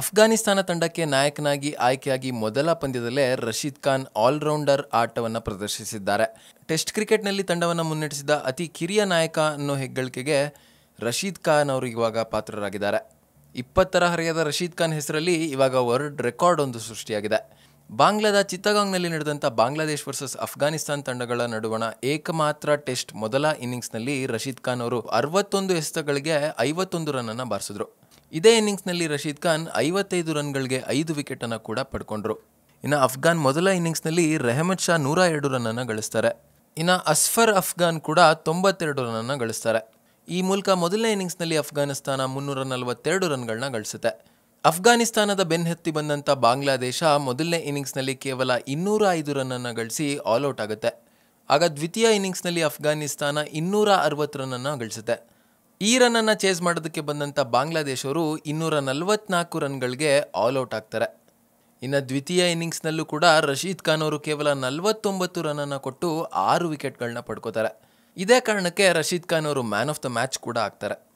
ಅಫ್ಘಾನಿಸ್ತಾನ ತಂಡಕ್ಕೆ ನಾಯಕನಾಗಿ ಆಯ್ಕೆಯಾಗಿ ಮೊದಲ ಪಂದ್ಯದಲ್ಲೇ ರಶೀದ್ ಖಾನ್ ಆಲ್ರೌಂಡರ್ ಆಟವನ್ನು ಪ್ರದರ್ಶಿಸಿದ್ದಾರೆ ಟೆಸ್ಟ್ ಕ್ರಿಕೆಟ್ನಲ್ಲಿ ತಂಡವನ್ನು ಮುನ್ನಡೆಸಿದ ಅತಿ ಕಿರಿಯ ನಾಯಕ ಅನ್ನೋ ಹೆಗ್ಗಳಿಕೆಗೆ ರಶೀದ್ ಖಾನ್ ಅವರು ಇವಾಗ ಪಾತ್ರರಾಗಿದ್ದಾರೆ ಇಪ್ಪತ್ತರ ಹರೆಯದ ರಶೀದ್ ಖಾನ್ ಹೆಸರಲ್ಲಿ ಇವಾಗ ವರ್ಲ್ಡ್ ರೆಕಾರ್ಡ್ ಒಂದು ಸೃಷ್ಟಿಯಾಗಿದೆ ಬಾಂಗ್ಲಾದ ಚಿತ್ತಗಾಂಗ್ನಲ್ಲಿ ನಡೆದಂಥ ಬಾಂಗ್ಲಾದೇಶ್ ವರ್ಸಸ್ ಅಫ್ಘಾನಿಸ್ತಾನ್ ತಂಡಗಳ ನಡುವಣ ಏಕಮಾತ್ರ ಟೆಸ್ಟ್ ಮೊದಲ ಇನ್ನಿಂಗ್ಸ್ನಲ್ಲಿ ರಶೀದ್ ಖಾನ್ ಅವರು ಅರವತ್ತೊಂದು ಎಸೆತಗಳಿಗೆ ಐವತ್ತೊಂದು ರನ್ನನ್ನು ಬಾರಿಸಿದ್ರು ಇದೇ ಇನ್ನಿಂಗ್ಸ್ನಲ್ಲಿ ರಶೀದ್ ಖಾನ್ ಐವತ್ತೈದು ರನ್ಗಳಿಗೆ ಐದು ವಿಕೆಟನ್ನು ಕೂಡ ಪಡ್ಕೊಂಡ್ರು ಇನ್ನು ಅಫ್ಘಾನ್ ಮೊದಲ ಇನ್ನಿಂಗ್ಸ್ನಲ್ಲಿ ರೆಹಮದ್ ಶಾ ನೂರ ಎರಡು ರನ್ನನ್ನು ಗಳಿಸ್ತಾರೆ ಇನ್ನು ಅಸ್ಫರ್ ಅಫ್ಘಾನ್ ಕೂಡ ತೊಂಬತ್ತೆರಡು ರನ್ನನ್ನು ಗಳಿಸ್ತಾರೆ ಈ ಮೂಲಕ ಮೊದಲನೇ ಇನ್ನಿಂಗ್ಸ್ನಲ್ಲಿ ಅಫ್ಘಾನಿಸ್ತಾನ ಮುನ್ನೂರ ನಲವತ್ತೆರಡು ರನ್ಗಳನ್ನ ಗಳಿಸುತ್ತೆ ಅಫ್ಘಾನಿಸ್ತಾನದ ಬೆನ್ಹತ್ತಿ ಬಂದಂಥ ಬಾಂಗ್ಲಾದೇಶ ಮೊದಲನೇ ಇನ್ನಿಂಗ್ಸ್ನಲ್ಲಿ ಕೇವಲ ಇನ್ನೂರ ಐದು ರನ್ನನ್ನು ಗಳಿಸಿ ಆಲ್ಔಟ್ ಆಗುತ್ತೆ ಆಗ ದ್ವಿತೀಯ ಇನ್ನಿಂಗ್ಸ್ನಲ್ಲಿ ಅಫ್ಘಾನಿಸ್ತಾನ ಇನ್ನೂರ ಅರವತ್ತು ರನ್ನನ್ನು ಗಳಿಸುತ್ತೆ ಈ ರನ್ನನ್ನು ಚೇಸ್ ಮಾಡೋದಕ್ಕೆ ಬಂದಂಥ ಬಾಂಗ್ಲಾದೇಶವರು ಇನ್ನೂರ ನಲವತ್ನಾಲ್ಕು ರನ್ಗಳಿಗೆ ಆಲ್ಔಟ್ ಆಗ್ತಾರೆ ಇನ್ನು ದ್ವಿತೀಯ ಇನ್ನಿಂಗ್ಸ್ನಲ್ಲೂ ಕೂಡ ರಶೀದ್ ಖಾನ್ ಅವರು ಕೇವಲ ನಲವತ್ತೊಂಬತ್ತು ರನ್ನನ್ನು ಕೊಟ್ಟು ಆರು ವಿಕೆಟ್ಗಳನ್ನ ಪಡ್ಕೋತಾರೆ ಇದೇ ಕಾರಣಕ್ಕೆ ರಶೀದ್ ಖಾನ್ ಅವರು ಮ್ಯಾನ್ ಆಫ್ ದ ಮ್ಯಾಚ್ ಕೂಡ ಆಗ್ತಾರೆ